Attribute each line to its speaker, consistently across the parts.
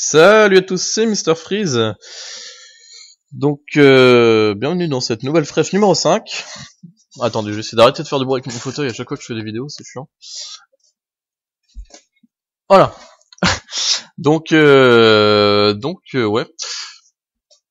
Speaker 1: Salut à tous, c'est Mr Freeze. Donc, euh, bienvenue dans cette nouvelle fraîche numéro 5. Attendez, je vais essayer d'arrêter de faire du bruit avec mon fauteuil à chaque fois que je fais des vidéos, c'est chiant. Voilà. donc, euh, donc, euh, ouais.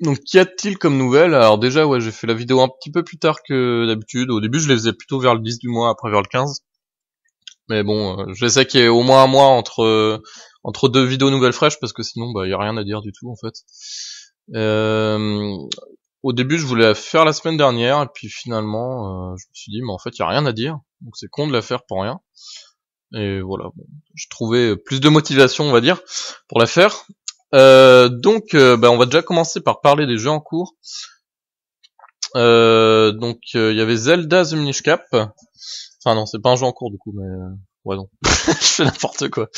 Speaker 1: Donc, qu'y a-t-il comme nouvelle Alors déjà, ouais, j'ai fait la vidéo un petit peu plus tard que d'habitude. Au début, je les faisais plutôt vers le 10 du mois, après vers le 15. Mais bon, je sais qu'il y a au moins un mois entre entre deux vidéos nouvelles fraîches parce que sinon bah il y a rien à dire du tout en fait. Euh, au début je voulais la faire la semaine dernière et puis finalement euh, je me suis dit mais en fait il y a rien à dire donc c'est con de la faire pour rien. Et voilà, je trouvais plus de motivation on va dire pour la faire. Euh, donc bah, on va déjà commencer par parler des jeux en cours. donc il y avait Zelda The Minish Cap. Enfin non, c'est pas un jeu en cours du coup, mais Ouais non, je fais n'importe quoi.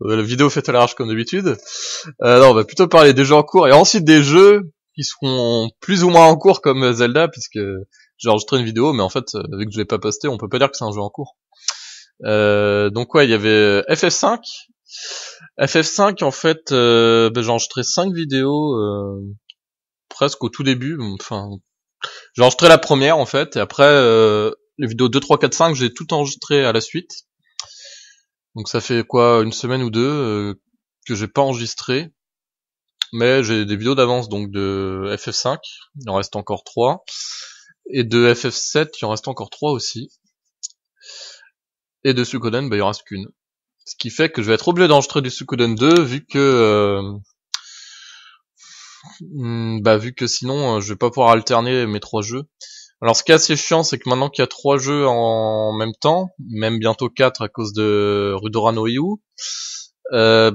Speaker 1: la vidéo fait à large comme d'habitude. Alors euh, on va plutôt parler des jeux en cours et ensuite des jeux qui seront plus ou moins en cours comme Zelda puisque j'ai enregistré une vidéo mais en fait euh, vu que je l'ai pas posté on peut pas dire que c'est un jeu en cours. Euh, donc ouais il y avait FF5. FF5 en fait ben, j'ai enregistré 5 vidéos presque au tout début. Enfin j'ai enregistré la première en fait et après les vidéos 2, 3, 4, 5 j'ai tout enregistré à la suite. Donc ça fait quoi une semaine ou deux euh, que j'ai pas enregistré, mais j'ai des vidéos d'avance donc de FF5, il en reste encore trois, et de FF7, il en reste encore trois aussi, et de Sukoden, bah il en reste qu'une. Ce qui fait que je vais être obligé d'enregistrer du Sukoden 2 vu que euh, hmm, bah vu que sinon euh, je vais pas pouvoir alterner mes trois jeux alors, ce qui est assez chiant, c'est que maintenant qu'il y a trois jeux en même temps, même bientôt quatre à cause de Rudora euh,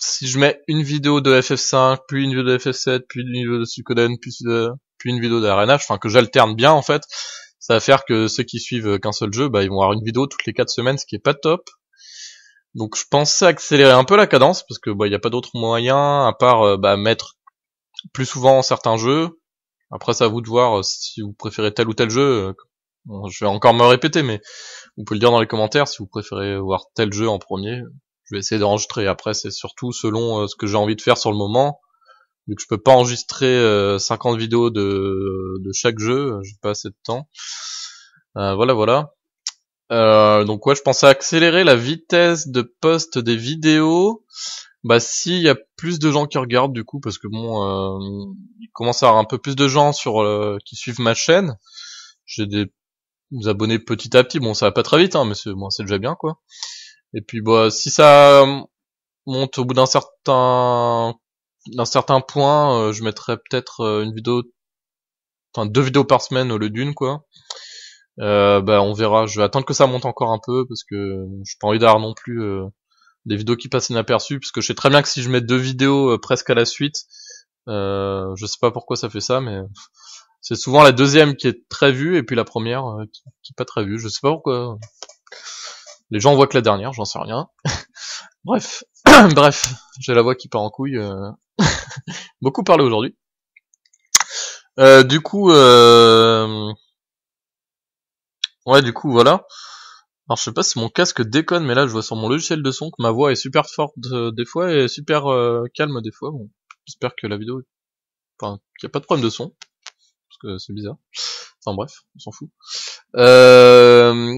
Speaker 1: si je mets une vidéo de FF5, puis une vidéo de FF7, puis une vidéo de Suikoden, puis, une vidéo de RNH, enfin que j'alterne bien en fait, ça va faire que ceux qui suivent qu'un seul jeu, bah, ils vont avoir une vidéo toutes les quatre semaines, ce qui est pas top. Donc je pensais accélérer un peu la cadence parce que bah il n'y a pas d'autre moyen à part euh, bah, mettre plus souvent certains jeux, après, c'est à vous de voir euh, si vous préférez tel ou tel jeu. Euh, je vais encore me répéter, mais vous pouvez le dire dans les commentaires si vous préférez voir tel jeu en premier. Je vais essayer d'enregistrer. Après, c'est surtout selon euh, ce que j'ai envie de faire sur le moment. Vu que je peux pas enregistrer 50 vidéos de, chaque jeu, j'ai pas assez de temps. voilà, voilà. donc ouais, je pensais accélérer la vitesse de poste des vidéos. Bah si, y a plus de gens qui regardent du coup parce que bon, euh, il commence à avoir un peu plus de gens sur euh, qui suivent ma chaîne. J'ai des abonnés petit à petit. Bon, ça va pas très vite, hein, mais c'est c'est déjà bien quoi. Et puis bah si ça euh, monte au bout d'un certain d'un certain point, euh, je mettrai peut-être une vidéo, enfin deux vidéos par semaine au lieu d'une quoi. bah on verra. Je vais attendre que ça monte encore un peu parce que je j'ai pas envie d'avoir non plus des vidéos qui passent inaperçues, puisque que je sais très bien que si je mets deux vidéos euh, presque à la suite, euh, je sais pas pourquoi ça fait ça, mais c'est souvent la deuxième qui est très vue et puis la première euh, qui, est pas très vue. Je sais pas pourquoi. Les gens voient que la dernière, j'en sais rien. Bref, bref, j'ai la voix qui part en couille. Euh, beaucoup parlé aujourd'hui. du coup, ouais, du coup, voilà. Alors je sais pas si mon casque déconne, mais là je vois sur mon logiciel de son que ma voix est super forte euh, des fois et super euh, calme des fois. Bon, j'espère que la vidéo, enfin, qu'il n'y a pas de problème de son, parce que c'est bizarre. Enfin bref, on s'en fout. Euh,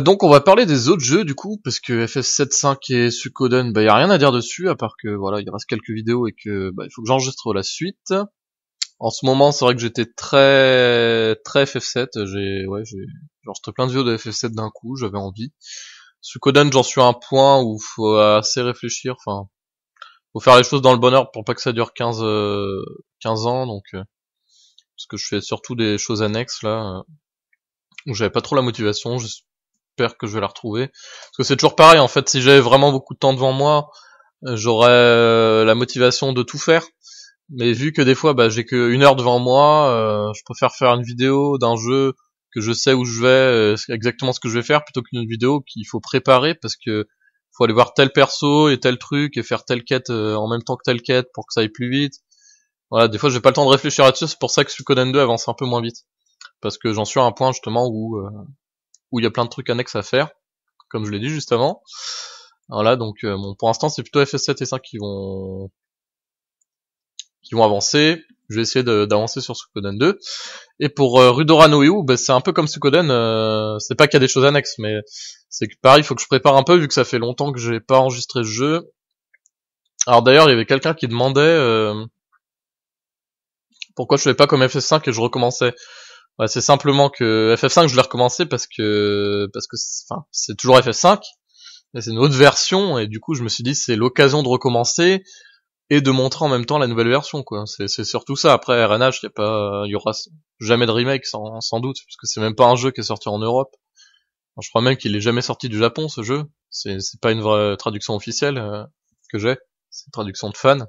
Speaker 1: donc on va parler des autres jeux du coup parce que FF75 et Sukoden bah y a rien à dire dessus à part que voilà il reste quelques vidéos et que bah, il faut que j'enregistre la suite. En ce moment c'est vrai que j'étais très très FF7 j'ai ouais j'ai Genre, j'étais plein de vieux de FF7 d'un coup, j'avais envie. Ce donne j'en suis à un point où faut assez réfléchir, enfin, faut faire les choses dans le bonheur pour pas que ça dure 15, 15 euh, ans, donc, euh, parce que je fais surtout des choses annexes, là, euh, où j'avais pas trop la motivation, j'espère que je vais la retrouver. Parce que c'est toujours pareil, en fait, si j'avais vraiment beaucoup de temps devant moi, j'aurais la motivation de tout faire. Mais vu que des fois, bah, j'ai qu'une heure devant moi, je préfère faire une vidéo d'un jeu que je sais où je vais, euh, exactement ce que je vais faire, plutôt qu'une vidéo qu'il faut préparer parce que faut aller voir tel perso et tel truc et faire telle quête euh, en même temps que telle quête pour que ça aille plus vite. Voilà, des fois j'ai pas le temps de réfléchir à dessus c'est pour ça que Suikoden 2 avance un peu moins vite. Parce que j'en suis à un point justement où euh, où il y a plein de trucs annexes à faire, comme je l'ai dit juste avant. Voilà, donc pour l'instant c'est plutôt FS7 et 5 qui vont qui vont avancer je vais essayer d'avancer sur Suikoden 2. Et pour rudorano euh, Rudora bah, c'est un peu comme Suikoden, euh, c'est pas qu'il y a des choses annexes, mais c'est que pareil, il faut que je prépare un peu, vu que ça fait longtemps que j'ai pas enregistré ce jeu. Alors d'ailleurs, il y avait quelqu'un qui demandait euh, pourquoi je fais pas comme FF5 et je recommençais. Bah, c'est simplement que FF5, je l'ai recommencé parce que parce que c'est toujours FF5, mais c'est une autre version, et du coup, je me suis dit c'est l'occasion de recommencer et de montrer en même temps la nouvelle version quoi. C'est, c'est surtout ça. Après RNH, il y a pas, y aura jamais de remake sans, sans doute parce que c'est même pas un jeu qui est sorti en Europe. je crois même qu'il est jamais sorti du Japon ce jeu. C'est, c'est pas une vraie traduction officielle euh, que j'ai. C'est une traduction de fan.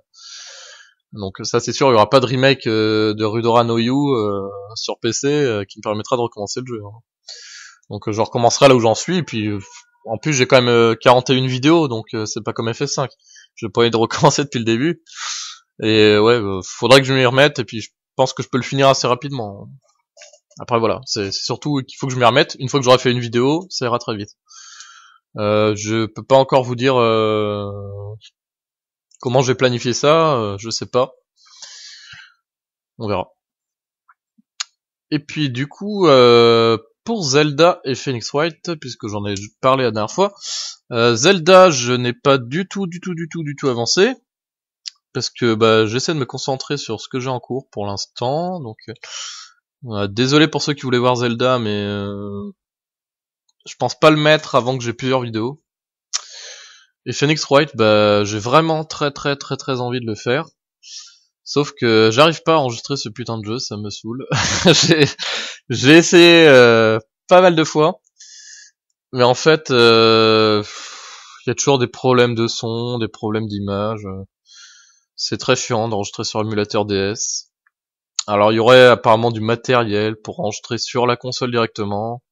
Speaker 1: Donc ça c'est sûr, il y aura pas de remake euh, de Rudora no You euh, sur PC qui me permettra de recommencer le jeu. Hein. Donc je recommencerai là où j'en suis et puis en plus j'ai quand même 41 vidéos donc c'est pas comme fs 5 j'ai pas envie de recommencer depuis le début. Et euh, ouais, euh, faudrait que je m'y remette et puis je pense que je peux le finir assez rapidement. Après voilà, c'est surtout qu'il faut que je m'y remette. Une fois que j'aurai fait une vidéo, ça ira très vite. Euh, je peux pas encore vous dire euh, comment je vais planifier ça, je sais pas. On verra. Et puis du coup, pour Zelda et Phoenix White, puisque j'en ai parlé la dernière fois. Euh, Zelda, je n'ai pas du tout, du tout, du tout, du tout avancé, parce que bah, j'essaie de me concentrer sur ce que j'ai en cours pour l'instant. Donc, euh, désolé pour ceux qui voulaient voir Zelda, mais euh, je pense pas le mettre avant que j'ai plusieurs vidéos. Et Phoenix White, bah, j'ai vraiment très, très, très, très envie de le faire. Sauf que j'arrive pas à enregistrer ce putain de jeu, ça me saoule. j'ai essayé euh, pas mal de fois, mais en fait, euh, il y a toujours des problèmes de son, des problèmes d'image. C'est très chiant d'enregistrer sur l'émulateur DS. Alors il y aurait apparemment du matériel pour enregistrer sur la console directement.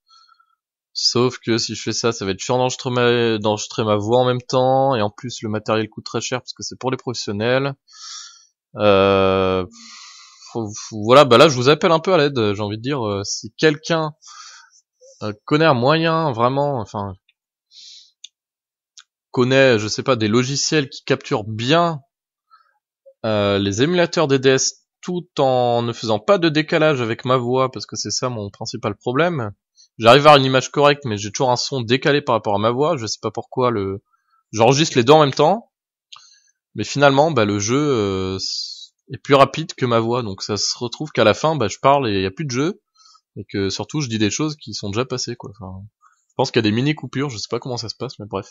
Speaker 1: Sauf que si je fais ça, ça va être chiant d'enregistrer ma voix en même temps, et en plus le matériel coûte très cher parce que c'est pour les professionnels. Euh, voilà, bah là je vous appelle un peu à l'aide, euh, j'ai envie de dire, euh, si quelqu'un connaît un moyen vraiment, enfin connaît, je sais pas, des logiciels qui capturent bien les émulateurs DDS tout en ne faisant pas de décalage avec ma voix, parce que c'est ça mon principal problème. J'arrive à avoir une image correcte, mais j'ai toujours un son décalé par rapport à ma voix, je sais pas pourquoi le. J'enregistre les deux en même temps, mais finalement, bah, le jeu euh, est plus rapide que ma voix, donc ça se retrouve qu'à la fin, bah, je parle et il y a plus de jeu, et euh, que surtout je dis des choses qui sont déjà passées, quoi. je pense qu'il y a des mini coupures, je sais pas comment ça se passe, mais bref.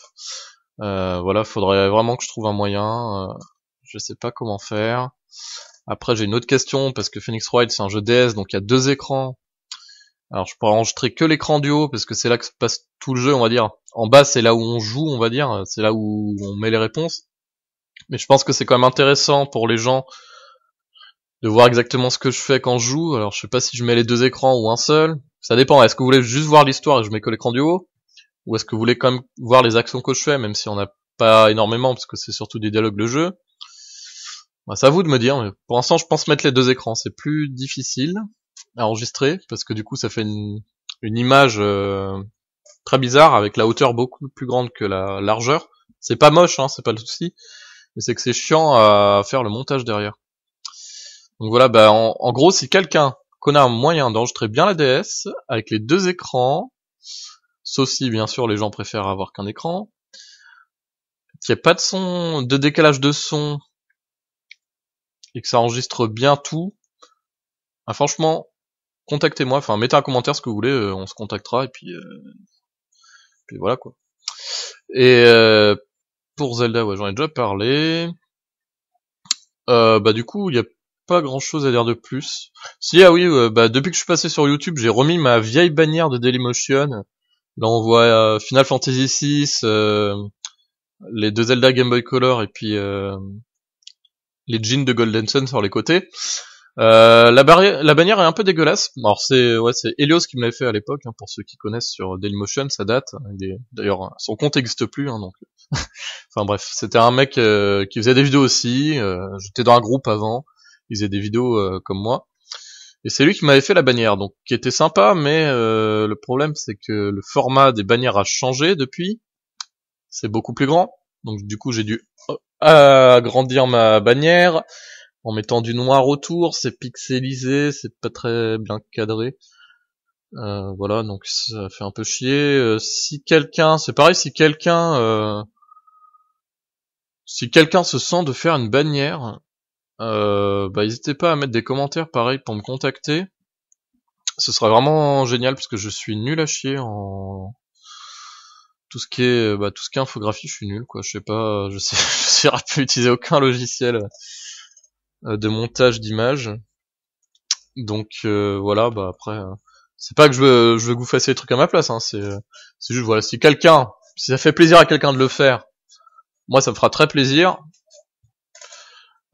Speaker 1: Euh, voilà, faudrait vraiment que je trouve un moyen. Euh, je sais pas comment faire. Après, j'ai une autre question parce que Phoenix Wright c'est un jeu DS, donc il y a deux écrans. Alors, je pourrais enregistrer que l'écran du haut parce que c'est là que se passe tout le jeu, on va dire. En bas, c'est là où on joue, on va dire. C'est là où on met les réponses. Mais je pense que c'est quand même intéressant pour les gens de voir exactement ce que je fais quand je joue. Alors je sais pas si je mets les deux écrans ou un seul. Ça dépend. Est-ce que vous voulez juste voir l'histoire et je mets que l'écran du haut Ou est-ce que vous voulez quand même voir les actions que je fais, même si on n'a pas énormément, parce que c'est surtout des dialogues de jeu bah, C'est à vous de me dire. pour l'instant, je pense mettre les deux écrans. C'est plus difficile à enregistrer, parce que du coup, ça fait une, image euh, très bizarre, avec la hauteur beaucoup plus grande que la largeur. C'est pas moche, hein, c'est pas le souci mais c'est que c'est chiant à faire le montage derrière. Donc voilà, bah en, gros, si quelqu'un connaît un moyen d'enregistrer bien la DS avec les deux écrans, sauf si bien sûr les gens préfèrent avoir qu'un écran, qu'il n'y ait pas de son, de décalage de son, et que ça enregistre bien tout, bah, franchement, contactez-moi, enfin mettez un commentaire ce que vous voulez, euh, on se contactera et puis, euh, puis voilà quoi. Et euh, pour Zelda, ouais, j'en ai déjà parlé. Euh, bah du coup, il n'y a pas grand chose à dire de plus. Si ah oui, euh, bah depuis que je suis passé sur YouTube, j'ai remis ma vieille bannière de Dailymotion. Là, on voit Final Fantasy VI, euh, les deux Zelda Game Boy Color et puis les jeans de Golden Sun sur les côtés. Euh, la, la bannière est un peu dégueulasse. Alors c'est ouais, c'est Helios qui me l'avait fait à l'époque. Hein, pour ceux qui connaissent sur Dailymotion, ça date. D'ailleurs, son compte n'existe plus. Hein, donc, enfin bref, c'était un mec euh, qui faisait des vidéos aussi. Euh, j'étais dans un groupe avant. Il faisait des vidéos comme moi. Et c'est lui qui m'avait fait la bannière, donc qui était sympa, mais le problème c'est que le format des bannières a changé depuis. C'est beaucoup plus grand. Donc du coup j'ai dû agrandir ma bannière en mettant du noir autour, c'est pixelisé, c'est pas très bien cadré. Euh, voilà, donc ça fait un peu chier. Euh, si quelqu'un, c'est pareil, si quelqu'un, euh, si quelqu'un se sent de faire une bannière, bah n'hésitez pas à mettre des commentaires, pareil, pour me contacter. Ce serait vraiment génial puisque je suis nul à chier en tout ce qui est, bah, tout ce qui est infographie, je suis nul, quoi. Je sais pas, je sais, je sais pas utiliser aucun logiciel euh, de montage d'images. Donc euh, voilà, bah après, euh, c'est pas que je veux, je veux que vous fassiez trucs à ma place, hein, c'est juste voilà, si quelqu'un, si ça fait plaisir à quelqu'un de le faire, moi ça me fera très plaisir.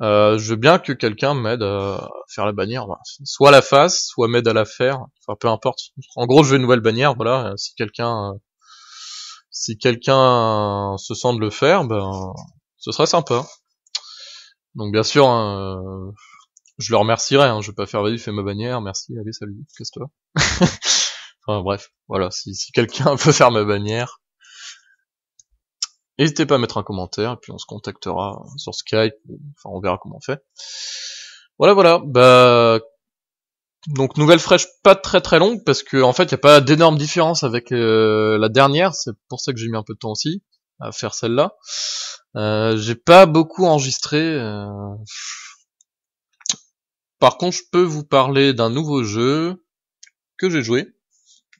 Speaker 1: Euh, je veux bien que quelqu'un m'aide à faire la bannière, soit la face, soit m'aide à la faire, enfin peu importe. En gros, je veux une nouvelle bannière, voilà. Si quelqu'un, si quelqu'un se sent de le faire, ben, ce serait sympa. Donc bien sûr, hein, euh, je le remercierai, hein. je vais pas faire vas-y, fais ma bannière, merci, allez, salut, casse-toi. enfin bref, voilà, si, quelqu'un veut faire ma bannière, n'hésitez pas à mettre un commentaire, et puis on se contactera sur Skype, enfin on verra comment on fait. Voilà, voilà, bah... Donc nouvelle fraîche pas très très longue, parce que en fait il n'y a pas d'énorme différence avec euh, la dernière, c'est pour ça que j'ai mis un peu de temps aussi à faire celle-là. Euh, j'ai pas beaucoup enregistré. Euh. Par contre, je peux vous parler d'un nouveau jeu que j'ai joué,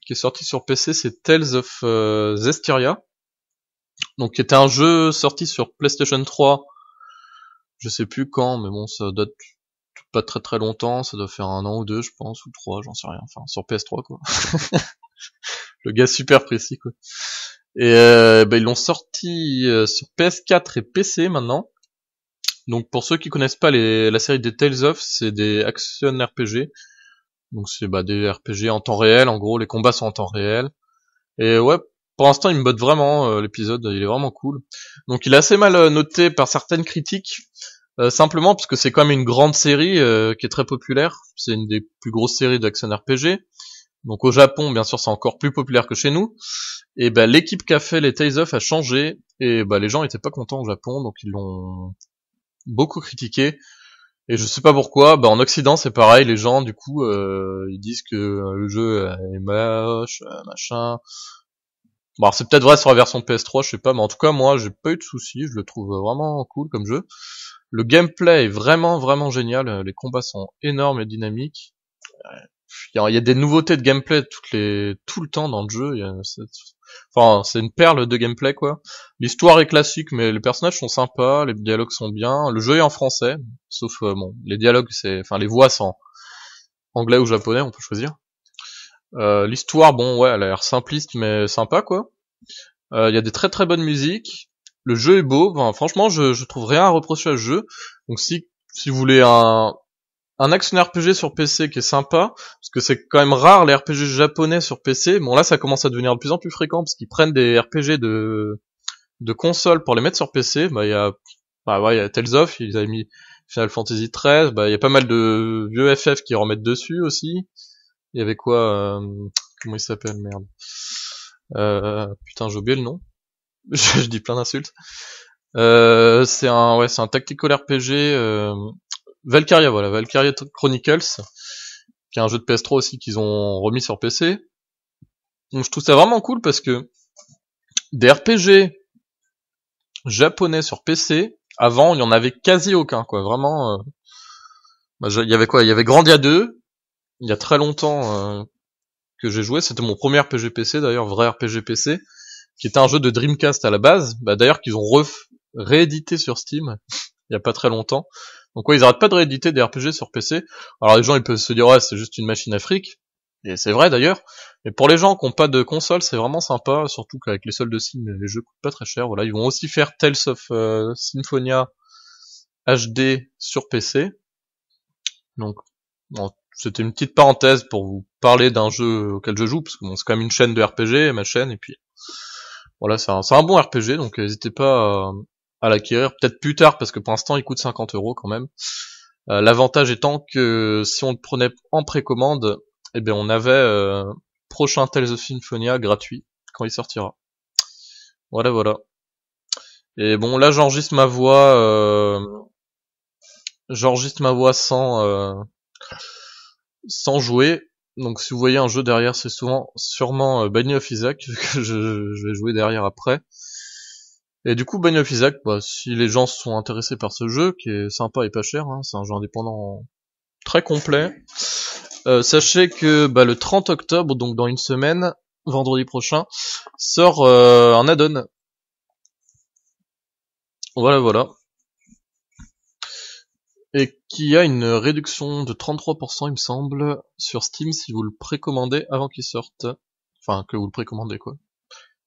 Speaker 1: qui est sorti sur PC, c'est Tales of euh, Zestiria. Donc, qui était un jeu sorti sur PlayStation 3, je sais plus quand, mais bon, ça date pas très très longtemps, ça doit faire un an ou deux, je pense, ou trois, j'en sais rien. Enfin, sur PS3, quoi. le gars super précis, quoi. Et euh, ben, ils l'ont sorti euh, sur PS4 et PC maintenant. Donc pour ceux qui connaissent pas les, la série des Tales of, c'est des action RPG. Donc c'est bah, des RPG en temps réel, en gros les combats sont en temps réel. Et ouais, pour l'instant il me botte vraiment euh, l'épisode, il est vraiment cool. Donc il est assez mal noté par certaines critiques, simplement parce que c'est quand même une grande série qui est très populaire. C'est une des plus grosses séries d'action RPG. Donc au Japon, bien sûr, c'est encore plus populaire que chez nous. Et bah, l'équipe qui a fait les Tales of a changé et bah, les gens étaient pas contents au Japon, donc ils l'ont beaucoup critiqué. Et je sais pas pourquoi, bah en Occident c'est pareil, les gens du coup euh, ils disent que euh, le jeu euh, est moche, machin. Bon c'est peut-être vrai sur la version PS3, je sais pas, mais en tout cas moi j'ai pas eu de soucis, je le trouve vraiment cool comme jeu. Le gameplay est vraiment vraiment génial, les combats sont énormes et dynamiques il y, a des nouveautés de gameplay toutes les, tout le temps dans le jeu. Enfin, c'est une perle de gameplay quoi. L'histoire est classique, mais les personnages sont sympas, les dialogues sont bien. Le jeu est en français, sauf euh, bon, les dialogues, c'est, enfin, les voix sont anglais ou japonais, on peut choisir. Euh, l'histoire, bon, ouais, elle a l'air simpliste mais sympa quoi. Euh, il y a des très très bonnes musiques. Le jeu est beau. franchement, je, je trouve rien à reprocher à ce jeu. Donc si si vous voulez un un action RPG sur PC qui est sympa, parce que c'est quand même rare les RPG japonais sur PC. Bon là ça commence à devenir de plus en plus fréquent parce qu'ils prennent des RPG de de console pour les mettre sur PC. Bah il y a bah ouais, il y a Tales of, ils avaient mis Final Fantasy XIII, bah il y a pas mal de vieux FF qui remettent dessus aussi. Il y avait quoi euh, comment il s'appelle merde. Euh, putain, j'ai oublié le nom. je, dis plein d'insultes. Euh, c'est un ouais, c'est un tactical RPG Valkyria, voilà, Valkyria Chronicles, qui est un jeu de PS3 aussi qu'ils ont remis sur PC. Donc je trouve ça vraiment cool parce que des RPG japonais sur PC, avant il n'y en avait quasi aucun, quoi. Vraiment, euh, bah, il y avait quoi Il y avait Grandia 2, il y a très longtemps euh, que j'ai joué. C'était mon premier RPG PC d'ailleurs, vrai RPG PC, qui était un jeu de Dreamcast à la base. Bah, d'ailleurs qu'ils ont réédité sur Steam il n'y a pas très longtemps. Donc ouais, ils arrêtent pas de rééditer des RPG sur PC. Alors les gens ils peuvent se dire ouais c'est juste une machine à et c'est vrai d'ailleurs. Mais pour les gens qui n'ont pas de console, c'est vraiment sympa, surtout qu'avec les soldes de les jeux coûtent pas très cher. Voilà, ils vont aussi faire Tales of euh, Symphonia HD sur PC. Donc c'était une petite parenthèse pour vous parler d'un jeu auquel je joue, parce que c'est quand même une chaîne de RPG, ma chaîne, et puis voilà, c'est un, bon RPG, donc n'hésitez pas à l'acquérir, peut-être plus tard parce que pour l'instant il coûte 50 euros quand même. Euh, l'avantage étant que si on le prenait en précommande, eh bien on avait euh, prochain Tales of Symphonia gratuit quand il sortira. Voilà voilà. Et bon là j'enregistre ma voix, euh, j'enregistre ma voix sans euh, sans jouer. Donc si vous voyez un jeu derrière, c'est souvent sûrement Bany of Isaac que je vais jouer derrière après. Et du coup, Bunny bah, si les gens sont intéressés par ce jeu, qui est sympa et pas cher, hein, c'est un jeu indépendant très complet, euh, sachez que bah, le 30 octobre, donc dans une semaine, vendredi prochain, sort euh, un add-on. Voilà, voilà. Et qui a une réduction de 33%, il me semble, sur Steam si vous le précommandez avant qu'il sorte. Enfin, que vous le précommandez, quoi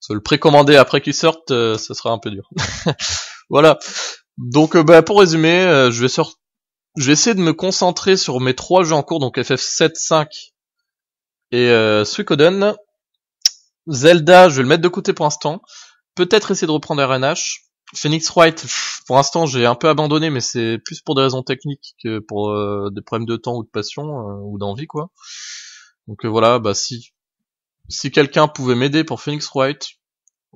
Speaker 1: se le précommander après qu'il sorte, euh, ce sera un peu dur. voilà. Donc euh, bah, pour résumer, euh, je vais sortir je vais essayer de me concentrer sur mes trois jeux en cours, donc FF7, 5 et euh, Suikoden. Zelda, je vais le mettre de côté pour l'instant. Peut-être essayer de reprendre RNH. Phoenix Wright, pour l'instant j'ai un peu abandonné, mais c'est plus pour des raisons techniques que pour des problèmes de temps ou de passion ou d'envie quoi. Donc voilà, bah si si quelqu'un pouvait m'aider pour Phoenix Wright,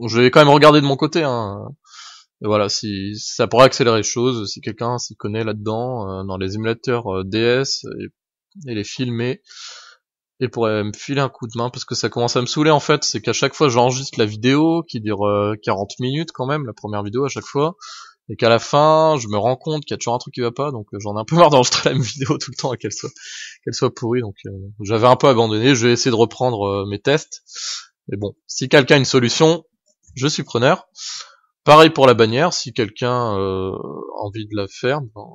Speaker 1: je vais quand même regarder de mon côté. Hein. Et voilà, si, ça pourrait accélérer les choses, si quelqu'un s'y connaît là-dedans, euh, dans les émulateurs euh, DS et, les filmer, et pourrait me filer un coup de main parce que ça commence à me saouler en fait, c'est qu'à chaque fois j'enregistre la vidéo qui dure 40 euh, minutes quand même, la première vidéo à chaque fois, et qu'à la fin je me rends compte qu'il y a toujours un truc qui va pas donc euh, j'en ai un peu marre d'enregistrer la même vidéo tout le temps et qu'elle soit qu'elle soit pourrie donc euh, j'avais un peu abandonné je vais essayer de reprendre euh, mes tests mais bon si quelqu'un a une solution je suis preneur pareil pour la bannière si quelqu'un a envie de la faire ben,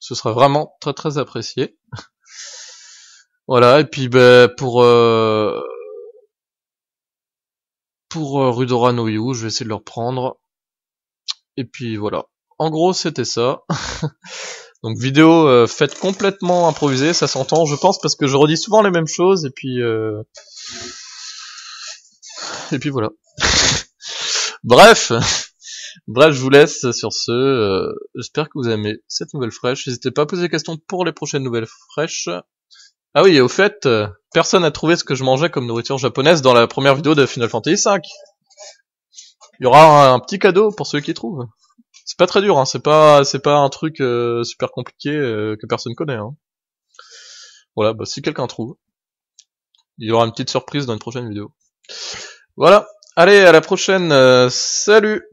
Speaker 1: ce sera vraiment très très apprécié voilà et puis ben, pour pour Rudora Noyou, je vais essayer de le reprendre et puis voilà. En gros, c'était ça. Donc vidéo euh, faite complètement improvisée, ça s'entend, je pense, parce que je redis souvent les mêmes choses, et puis... Euh... Et puis voilà. Bref Bref, je vous laisse sur ce. Euh, j'espère que vous aimez cette nouvelle fraîche. N'hésitez pas à poser des questions pour les prochaines nouvelles fraîches. Ah oui, et au fait, euh, personne n'a trouvé ce que je mangeais comme nourriture japonaise dans la première vidéo de Final Fantasy V. Il y aura un, petit cadeau pour ceux qui trouvent. C'est pas très dur, hein. c'est pas c'est pas un truc euh, super compliqué euh, que personne connaît. Hein. Voilà, bah, si quelqu'un trouve, il y aura une petite surprise dans une prochaine vidéo. Voilà, allez à la prochaine, euh, salut